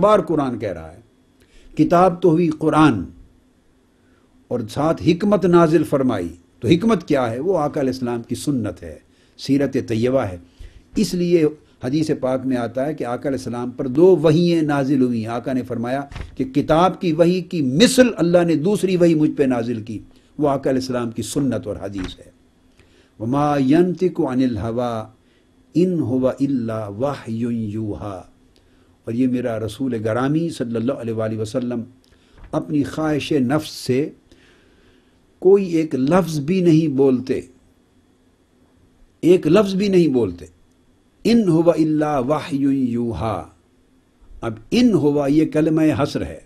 बार कुरान कह रहा है किताब तो हुई कुरान और साथ हिकमत नाजिल फरमाई तो हिकमत क्या है वो आकल इस्लाम की सुन्नत है सीरत तय्यबा है इसलिए हदीस पाक में आता है कि आकल इस्लाम पर दो वहीं नाजिल हुई आका ने फरमाया कि किताब की वही की मिसल अल्लाह ने दूसरी वही मुझ पर नाजिल की वो आकल इस्लाम की सुन्नत और हदीस है वमायंत को अनिल हवा इन हुआ इल्ला वाह यूहा और ये मेरा रसूल गरामी सल्ला वसम अपनी ख्वाहिश नफ्स से कोई एक लफ्ज़ भी नहीं बोलते एक लफ्ज़ भी नहीं बोलते इन हुआ इल्ला वाह अब इन हुआ ये कलम हसर है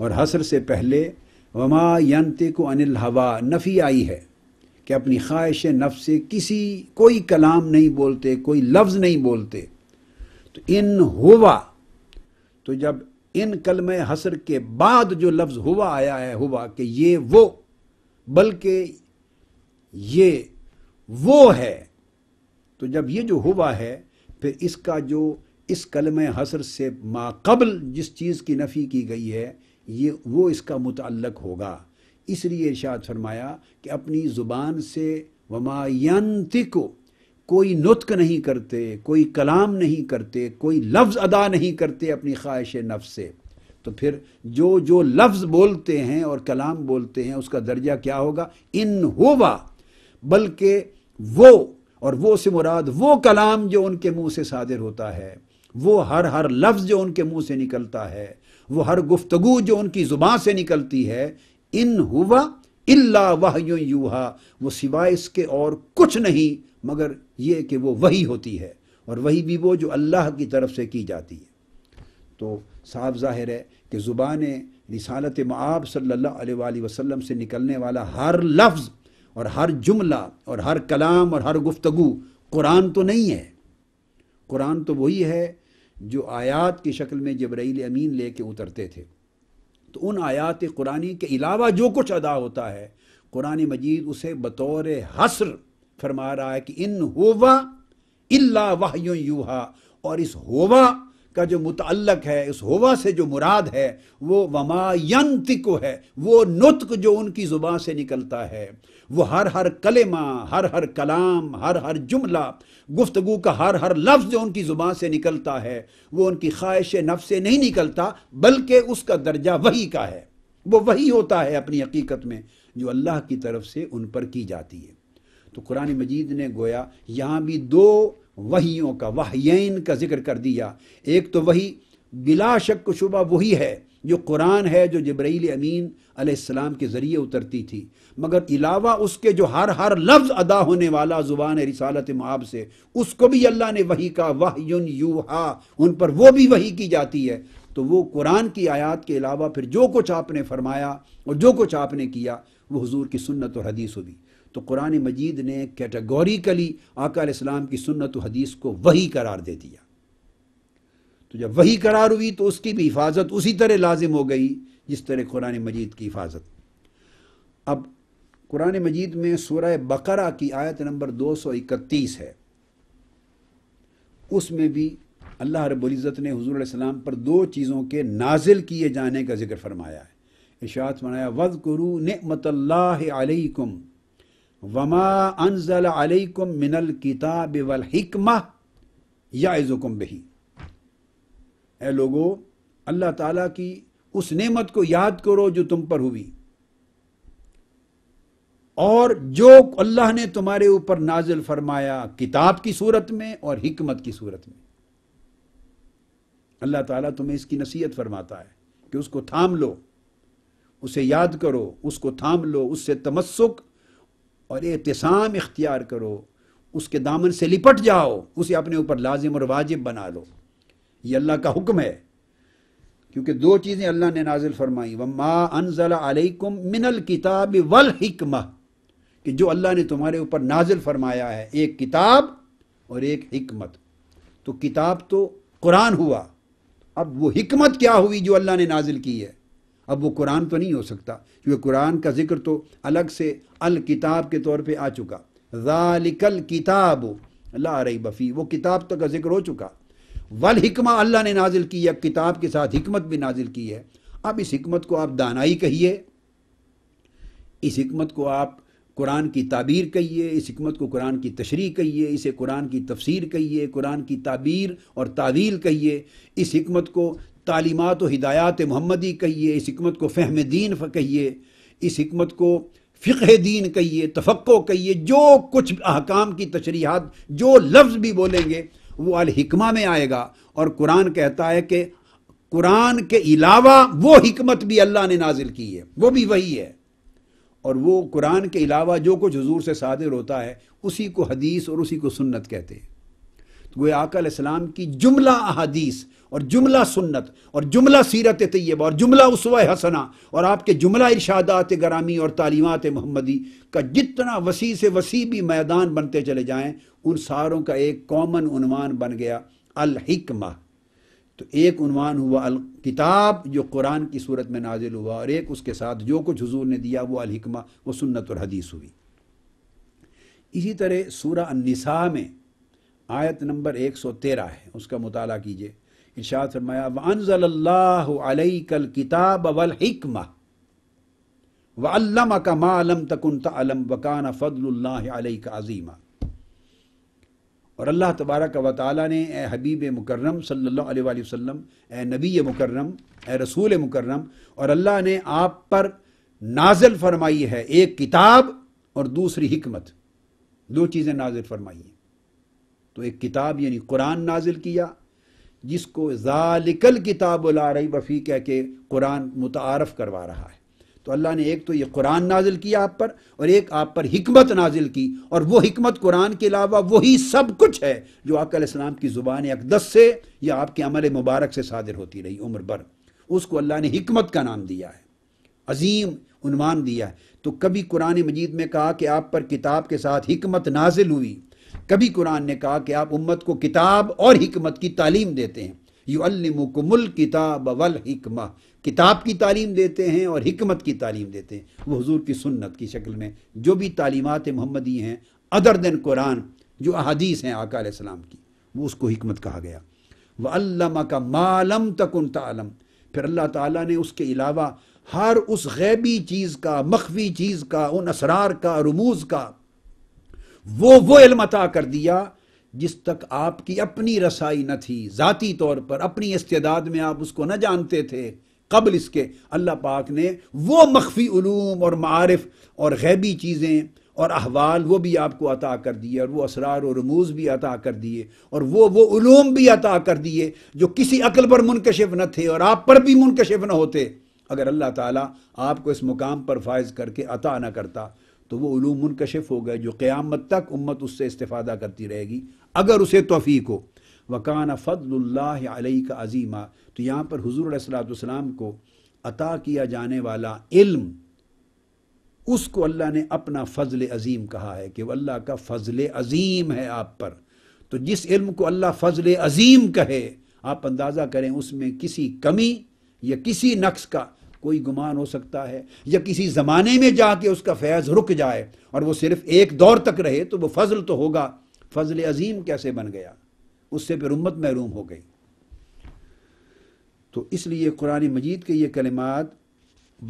और हसर से पहले वमा यंते को अनिल हवा नफ़ी आई है कि अपनी ख्वाहिश नफ से किसी कोई कलाम नहीं बोलते कोई लफ्ज़ नहीं बोलते तो इन हुआ तो जब इन कल में हसर के बाद जो लफ्ज हुआ आया है हुआ कि ये वो बल्कि ये वो है तो जब ये जो हुआ है फिर इसका जो इस कलम हसर से माकबल जिस चीज़ की नफ़ी की गई है ये वो इसका मुतलक होगा इसलिए इर्शाद फरमाया कि अपनी ज़ुबान से वमायंतिको कोई नुतक नहीं करते कोई कलाम नहीं करते कोई लफ्ज़ अदा नहीं करते अपनी ख्वाहिश नफ्स से तो फिर जो जो लफ्ज़ बोलते हैं और कलाम बोलते हैं उसका दर्जा क्या होगा इन होवा बल्कि वो और वो से मुराद वो कलाम जो उनके मुंह से सादिर होता है वो हर हर लफ्ज़ जो उनके मुंह से निकलता है वो हर गुफ्तगु जो उनकी ज़ुबान से निकलती है इन हुआ इल्ला वह यूहा वो सिवाय इसके और कुछ नहीं मगर ये कि वो वही होती है और वही भी वो जो अल्लाह की तरफ से की जाती है तो साफ जाहिर है कि ज़ुबान रिसालत मआब सल्ला वसम से निकलने वाला हर लफ्ज़ और हर जुमला और हर कलाम और हर गुफ्तु कुरान तो नहीं है कुरान तो वही है जो आयात की शक्ल में जबरील अमीन ले कर उतरते थे तो उन आयात कुरानी के अलावा जो कुछ अदा होता है कुरान मजीद उसे बतौर हसर फरमा रहा है कि इन होवा इल्ला वाह यूहा और इस होवा का जो मुतलक है इस होवा से जो मुराद है वो को है वो नुतक जो उनकी जुबा से निकलता है वो हर हर कलेमा हर हर कलाम हर हर जुमला गुफ्तगु का हर हर लफ्ज़ जो उनकी जुबा से निकलता है वो उनकी ख्वाहिश नफ से नहीं निकलता बल्कि उसका दर्जा वही का है वो वही होता है अपनी हकीकत में जो अल्लाह की तरफ से उन पर की जाती है तो कुरान मजीद ने गोया यहाँ भी दो वहीयों का वाहन का जिक्र कर दिया एक तो वही बिला शक शुबा वही है जो कुरान है जो जब्राईल अमीन आसमाम के ज़रिए उतरती थी मगर अलावा उसके जो हर हर लफ्ज़ अदा होने वाला ज़ुबान रिसालत मुआब से उसको भी अल्लाह ने वही का वाह युन यू हा उन पर वो भी वही की जाती है तो वो कुरान की आयात के अलावा फिर जो कुछ आपने फरमाया और जो कुछ आपने किया वो हजूर की सुन्नत और हदीस हुई तो कुरान मजीद ने कैटेगोरिकली आकाल इस्लाम की सुन्नत हदीस को वही करार दे दिया तो जब वही करार हुई तो उसकी भी हिफाजत उसी तरह लाजिम हो गई जिस तरह कुरान मजीद की हिफाजत अब कुरान मजीद में सूरह बकरा की आयत नंबर 231 है उसमें भी अल्लाह रबुल्ज़त ने हजूर सलाम पर दो चीज़ों के नाजिल किए जाने का जिक्र फरमाया है इशात मनाया वद करु नमतल्लाकुम वमा अनजल अलैकुम मिनल किताब वल हिकमा याजुकुम बही ए लोगो अल्लाह ताला की उस नेमत को याद करो जो तुम पर हुई और जो अल्लाह ने तुम्हारे ऊपर नाजिल फरमाया किताब की सूरत में और हिकमत की सूरत में अल्लाह ताला तुम्हें इसकी नसीहत फरमाता है कि उसको थाम लो उसे याद करो उसको थाम लो उससे तमस्सुक और एहतसाम इख्तियार करो उसके दामन से लिपट जाओ उसे अपने ऊपर लाजिम और वाजिब बना लो ये अल्लाह का हुक्म है क्योंकि दो चीज़ें अल्लाह ने नाजिल फरमाई मा अनजला अलैकुम मिनल किताब वल हिकमा कि जो अल्लाह ने तुम्हारे ऊपर नाजिल फरमाया है एक किताब और एक हिकमत तो किताब तो कुरान हुआ अब वो हिकमत क्या हुई जो अल्लाह ने नाजिल की है अब वो कुरान तो नहीं हो सकता क्योंकि कुरान का जिक्र तो अलग से अल किताब के तौर पे आ चुका जालिकल किताब ला रही बफ़ी वो किताब तक का जिक्र हो चुका वल हिकमा अल्लाह ने नाजिल की है किताब के साथ हिकमत भी नाजिल की है अब इस हिकमत को आप दानाई कहिए इस हिकमत को आप कुरान की ताबीर कहिए इस हमत को कुरान की तशरी कहिए इसे कुरान की तफसीर कहिए कुरान की ताबीर और तावील कहिए इस हमत को तालीमत व हिदायत महमदी कहिए इस हमत को फहम दीन कहिए इस हमत को फ़िक दीन कहिए तफक् कहिए जो कुछ अहकाम की तशरीहत जो लफ्ज़ भी बोलेंगे वो अलहिकमा में आएगा और कुरान कहता है कि कुरान के अलावा वो हमत भी अल्लाह ने नाजिल की है वो भी वही है और वो कुरान के अलावा जो कुछ हजूर से सादिर होता है उसी को हदीस और उसी को सुन्नत कहते हैं वे आकलम की जुमला अहादीस और जुमला सुन्नत और जुमला सीरत तैयब और जुमला उसवा हसना और आपके जुमला इर्शादात ग्रामी और तालीमत मोहम्मदी का जितना वसी से वसी भी मैदान बनते चले जाएं उन सारों का एक कॉमन उनवान बन गया अलहिकम तो एक उनवान हुआ अल किताब जो कुरान की सूरत में नाजिल हुआ और एक उसके साथ जो कुछ हजूर ने दिया वो अलहिकमा वो सुन्नत और हदीस हुई इसी तरह सूरह अन्निसा में आयत नंबर 113 है उसका मुताल कीजिए इर्शाद फरमाया वनज़ल्लाकल किताब वल हिकमा वल्लम का मालम तकन तलम वकाना फजल का अजीमा और अल्लाह तबारक व ताली ने ए हबीब मुकर्रम सल्ला वसम ए नबी मुकर्रम ए रसूल मुकर्रम और अल्लाह ने आप पर नाजल फरमाई है एक किताब और दूसरी हिकमत दो चीज़ें नाजिल फरमाई हैं तो एक किताब यानी कुरान नाजिल किया जिसको जालिकल किताब ला रही बफ़ी कह के कुरान मुतारफ़ करवा रहा है तो अल्लाह ने एक तो ये कुरान नाजिल किया आप पर और एक आप पर हमत नाजिल की और वो हमत कुरान के अलावा वही सब कुछ है जो इस्लाम की ज़ुबान अकदस से या आपके अमल मुबारक से शादिर होती रही उम्र भर उसको अल्लाह ने हमत का नाम दिया है अजीम उनवान दिया है तो कभी कुरान मजीद में कहा कि आप पर किताब के साथ हमत नाजिल हुई कभी कुरान ने कहा कि आप उम्मत को किताब और हिकमत की तालीम देते हैं यू अलमुकमुल किताब वल हिकमा किताब की तालीम देते हैं और हिकमत की तालीम देते हैं वो हजूर की सुन्नत की शक्ल में जो भी तालीमत मोहम्मदी हैं अदर दिन कुरान जो अदीस हैं आकाम की वो उसको हिकमत कहा गया वह अल्लामा का मालम उन तलम फिर अल्लाह ताली ने उसके अलावा हर उस गैबी चीज़ का मखवी चीज़ का उन असरार का रमूज़ का वो वो इल्म अता कर दिया जिस तक आपकी अपनी रसाई न थी ज़ाती तौर पर अपनी इस्तेदाद में आप उसको न जानते थे कबल इसके अल्लाह पाक ने वो मख्फी ूम और मारफ और गैबी चीज़ें और अहवाल वो भी आपको अता कर दिए और वो असरार और रमूज भी अता कर दिए और वो वो ूम भी अता कर दिए जो किसी अकल पर मुनकशिफ न थे और आप पर भी मुनकशिफ न होते अगर अल्लाह ताला आपको इस मुकाम पर फायज करके अता न करता तो वो ूम मुनकशिफ हो गए जो क़्यामत तक उम्मत उससे इस्तेफादा करती रहेगी अगर उसे तोफ़ी हो वकान फ़दल का अजीमा तो यहाँ पर हजूर सलाम को अता किया जाने वाला इल्म उसको अल्लाह ने अपना फ़जल अज़ीम कहा है कि वह अल्लाह का फ़जल अज़ीम है आप पर तो जिस इल्म को अल्लाह फ़जल अज़ीम कहे आप अंदाज़ा करें उसमें किसी कमी या किसी नक्स का कोई गुमान हो सकता है या किसी ज़माने में जाके उसका फैज़ रुक जाए और वो सिर्फ एक दौर तक रहे तो वो फजल तो होगा फजल अजीम कैसे बन गया उससे फिर उम्मत महरूम हो गई तो इसलिए कुरान मजीद के ये कलिमात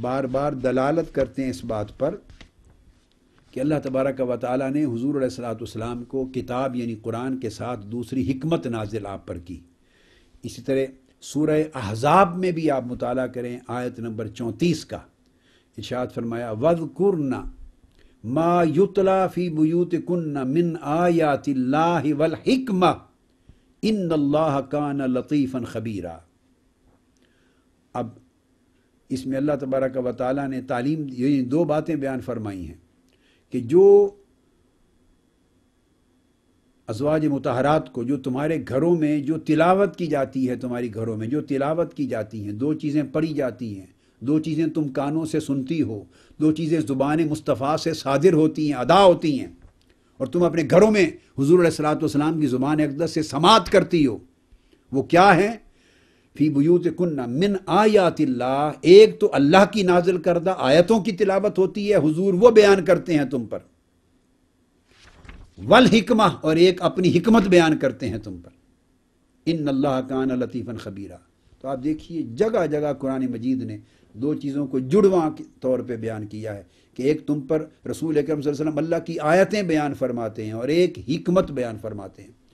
बार बार दलालत करते हैं इस बात पर कि अल्लाह तबारक व ताली ने हजूर सलाम को किताब यानी कुरान के साथ दूसरी हमत नाजिल आप पर की इसी तरह सूर्य अहजाब में भी आप मुताल करें आयत नंबर चौंतीस का इशात फरमाया वद कुरना मा युतला फ़ी बुयूत कन्ना मिन आयातिल्लाह वल हिकमा इन कान लतीफ़न खबीरा अब इसमें अल्लाह तबारक वाली ने तालीम ये दो बातें बयान फरमाई हैं कि जो अजवाज मतहरात को जो तुम्हारे घरों में जो तिलावत की जाती है तुम्हारी घरों में जो तिलावत की जाती हैं दो चीज़ें पढ़ी जाती हैं दो चीज़ें तुम कानों से सुनती हो दो चीज़ें ज़ुबान मुस्तफ़ा से सादिर होती हैं अदा होती हैं और तुम अपने घरों में हजूर सलाम की ज़ुबान अकदस से समात करती हो वो क्या है फ़ी बुत कन्ना मिन आयात एक तो अल्लाह की नाजिल करदा आयतों की तिलावत होती है हजूर वो बयान करते हैं तुम पर वल हिकमा और एक अपनी हिकमत बयान करते हैं तुम पर इन अल्लाह कान लतीफ़न खबीरा तो आप देखिए जगह जगह कुरान मजीद ने दो चीज़ों को जुड़वा तौर पे बयान किया है कि एक तुम पर रसूल अक्रम अल्लाह की आयतें बयान फरमाते हैं और एक हिकमत बयान फरमाते हैं